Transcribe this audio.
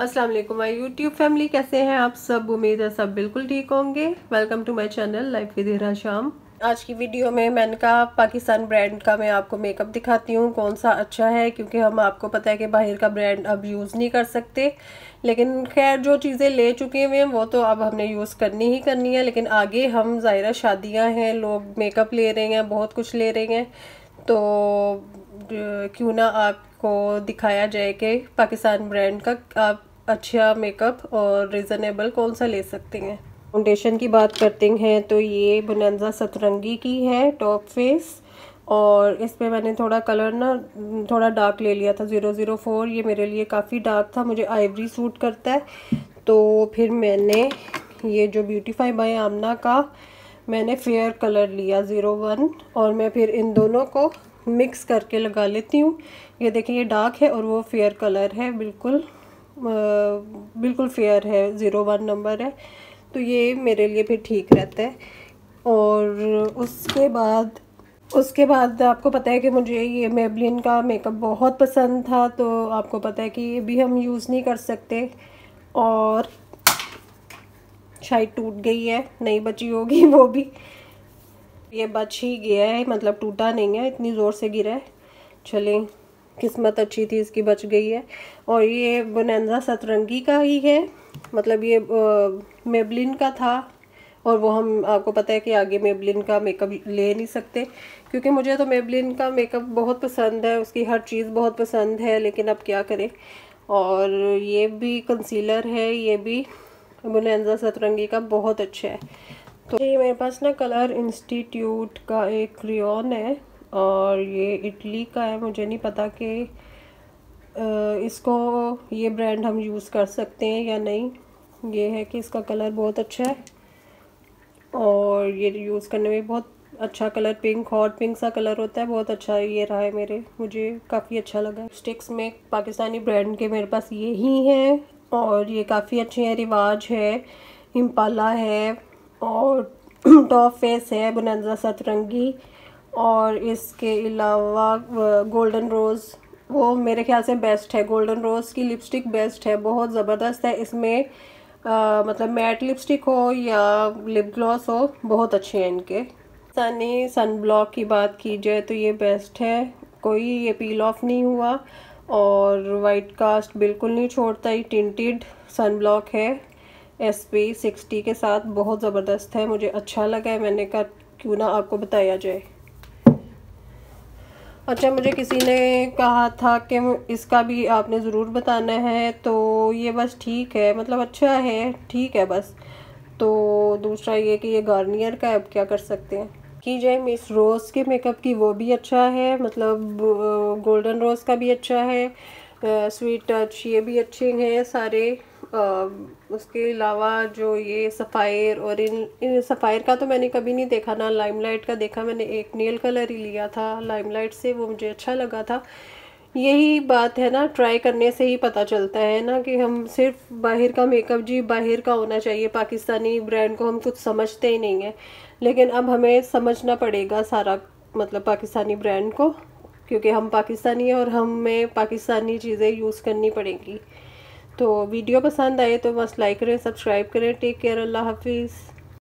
अस्सलाम वालेकुम my YouTube family कैसे हैं आप सब उम्मीद है सब बिल्कुल ठीक होंगे welcome to my channel life with Hira शाम आज की वीडियो में मैंने कहा पाकिस्तान ब्रांड का मैं आपको मेकअप दिखाती हूँ कौन सा अच्छा है क्योंकि हम आपको पता है कि बाहर का ब्रांड अब यूज़ नहीं कर सकते लेकिन खैर जो चीज़ें ले चुके हुए हैं वो तो अब हमने यूज़ करनी ही करनी है लेकिन आगे हम ज़ाहिर शादियाँ हैं लोग मेकअप ले रहे हैं बहुत कुछ ले रहे हैं तो क्यों ना आपको दिखाया जाए कि पाकिस्तान ब्रांड का आप अच्छा मेकअप और रिजनेबल कौन सा ले सकते हैं फाउंडेशन की बात करते हैं तो ये बुनंजा सतरंगी की है टॉप फेस और इस पर मैंने थोड़ा कलर ना थोड़ा डार्क ले लिया था ज़ीरो ज़ीरो फोर ये मेरे लिए काफ़ी डार्क था मुझे आइवरी सूट करता है तो फिर मैंने ये जो ब्यूटीफाई बाय आमना का मैंने फेयर कलर लिया ज़ीरो वन और मैं फिर इन दोनों को मिक्स करके लगा लेती हूँ ये देखें ये डार्क है और वो फेयर कलर है बिल्कुल बिल्कुल फेयर है ज़ीरो वन नंबर है तो ये मेरे लिए फिर ठीक रहता है और उसके बाद उसके बाद आपको पता है कि मुझे ये मेबलिन का मेकअप बहुत पसंद था तो आपको पता है कि ये भी हम यूज़ नहीं कर सकते और शायद टूट गई है नहीं बची होगी वो भी ये बच ही गया है मतलब टूटा नहीं है इतनी ज़ोर से गिरा है चलें किस्मत अच्छी थी इसकी बच गई है और ये बनैंदा सतरंगी का ही है मतलब ये मेबलिन का था और वो हम आपको पता है कि आगे मेबलिन का मेकअप ले नहीं सकते क्योंकि मुझे तो मेबलिन का मेकअप बहुत पसंद है उसकी हर चीज़ बहुत पसंद है लेकिन अब क्या करें और ये भी कंसीलर है ये भी बुनैजा सतरंगी का बहुत अच्छा है तो ये मेरे पास ना कलर इंस्टीट्यूट का एक क्रियोन है और ये इटली का है मुझे नहीं पता कि इसको ये ब्रांड हम यूज़ कर सकते हैं या नहीं ये है कि इसका कलर बहुत अच्छा है और ये यूज़ करने में बहुत अच्छा कलर पिंक हॉट पिंक सा कलर होता है बहुत अच्छा ये रहा है मेरे मुझे काफ़ी अच्छा लगा स्टिक्स में पाकिस्तानी ब्रांड के मेरे पास ये ही हैं और ये काफ़ी अच्छे हैं रिवाज है इम्पाला है और टॉप फेस है बुनंजा सतरंगी और इसके अलावा गोल्डन रोज़ वो मेरे ख्याल से बेस्ट है गोल्डन रोज़ की लिपस्टिक बेस्ट है बहुत ज़बरदस्त है इसमें आ, मतलब मैट लिपस्टिक हो या लिप ग्लॉस हो बहुत अच्छे हैं इनके सनी सन ब्लॉक की बात की जाए तो ये बेस्ट है कोई ये पील ऑफ नहीं हुआ और वाइट कास्ट बिल्कुल नहीं छोड़ता ये टिंटेड सन ब्लॉक है एस पी सिक्सटी के साथ बहुत ज़बरदस्त है मुझे अच्छा लगा है मैंने कहा क्यों ना आपको बताया जाए अच्छा मुझे किसी ने कहा था कि इसका भी आपने ज़रूर बताना है तो ये बस ठीक है मतलब अच्छा है ठीक है बस तो दूसरा ये कि ये गार्नियर का अब क्या कर सकते हैं कीजिए मिस रोज़ के मेकअप की वो भी अच्छा है मतलब गोल्डन रोज़ का भी अच्छा है स्वीट टच ये भी अच्छे हैं सारे उसके अलावा जो ये सफ़ायर और इन इन सफ़ायर का तो मैंने कभी नहीं देखा ना लाइमलाइट का देखा मैंने एक नील कलर ही लिया था लाइमलाइट से वो मुझे अच्छा लगा था यही बात है ना ट्राई करने से ही पता चलता है ना कि हम सिर्फ बाहर का मेकअप जी बाहर का होना चाहिए पाकिस्तानी ब्रांड को हम कुछ समझते ही नहीं हैं लेकिन अब हमें समझना पड़ेगा सारा मतलब पाकिस्तानी ब्रांड को क्योंकि हम पाकिस्तानी हैं और हमें पाकिस्तानी चीज़ें यूज़ करनी पड़ेंगी तो वीडियो पसंद आए तो बस लाइक करें सब्सक्राइब करें टेक केयर अल्लाह हाफिज़